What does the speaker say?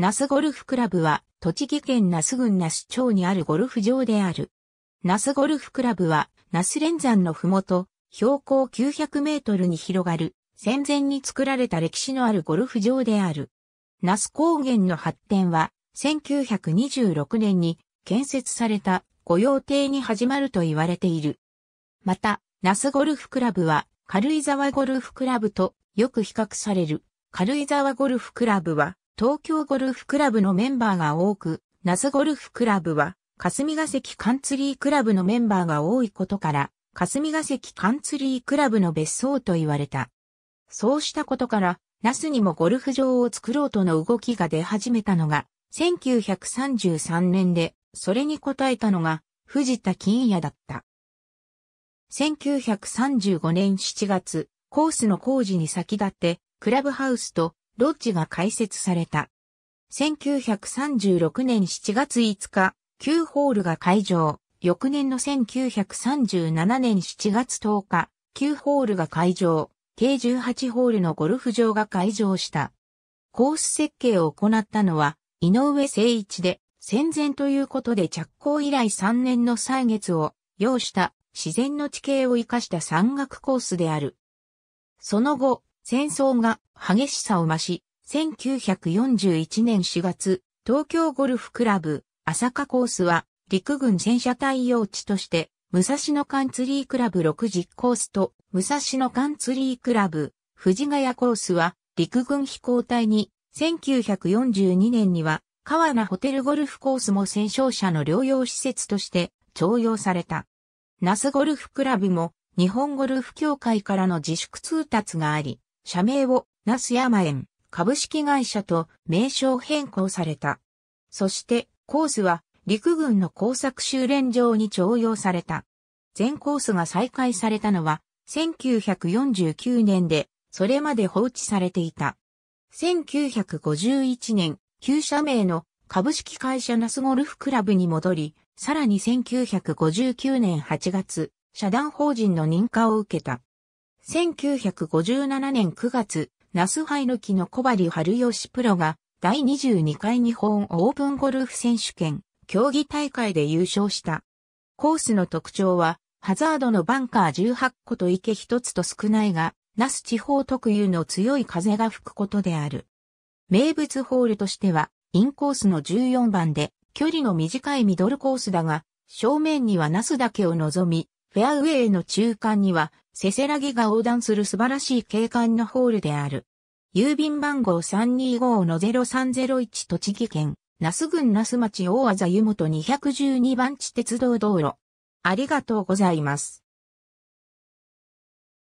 那須ゴルフクラブは、栃木県那須郡那須町にあるゴルフ場である。那須ゴルフクラブは、那須連山のふもと、標高900メートルに広がる、戦前に作られた歴史のあるゴルフ場である。那須高原の発展は、1926年に建設された御用邸に始まると言われている。また、那須ゴルフクラブは、軽井沢ゴルフクラブとよく比較される。軽井沢ゴルフクラブは、東京ゴルフクラブのメンバーが多く、那須ゴルフクラブは、霞ヶ関カンツリークラブのメンバーが多いことから、霞ヶ関カンツリークラブの別荘と言われた。そうしたことから、那須にもゴルフ場を作ろうとの動きが出始めたのが、1933年で、それに応えたのが、藤田金也だった。1935年7月、コースの工事に先立って、クラブハウスとロッジが開設された。1936年7月5日、9ホールが開場。翌年の1937年7月10日、9ホールが開場。計18ホールのゴルフ場が開場した。コース設計を行ったのは、井上誠一で、戦前ということで着工以来3年の歳月を要した自然の地形を生かした山岳コースである。その後、戦争が激しさを増し、1941年4月、東京ゴルフクラブ、朝霞コースは、陸軍戦車対応地として、武蔵野カンツリークラブ60コースと、武蔵野カンツリークラブ、藤ヶ谷コースは、陸軍飛行隊に、1942年には、川名ホテルゴルフコースも戦勝者の療養施設として徴用された。那須ゴルフクラブも日本ゴルフ協会からの自粛通達があり、社名を那須山園株式会社と名称変更された。そしてコースは陸軍の工作修練場に徴用された。全コースが再開されたのは1949年でそれまで放置されていた。1951年、旧社名の株式会社ナスゴルフクラブに戻り、さらに1959年8月、社団法人の認可を受けた。1957年9月、ナスハイノキの小針春吉プロが第22回日本オープンゴルフ選手権競技大会で優勝した。コースの特徴は、ハザードのバンカー18個と池1つと少ないが、ナス地方特有の強い風が吹くことである。名物ホールとしては、インコースの14番で、距離の短いミドルコースだが、正面にはナスだけを望み、フェアウェイの中間にはせせらぎが横断する素晴らしい景観のホールである。郵便番号325-0301栃木県、那須郡那須町大和湯本212番地鉄道道路。ありがとうございます。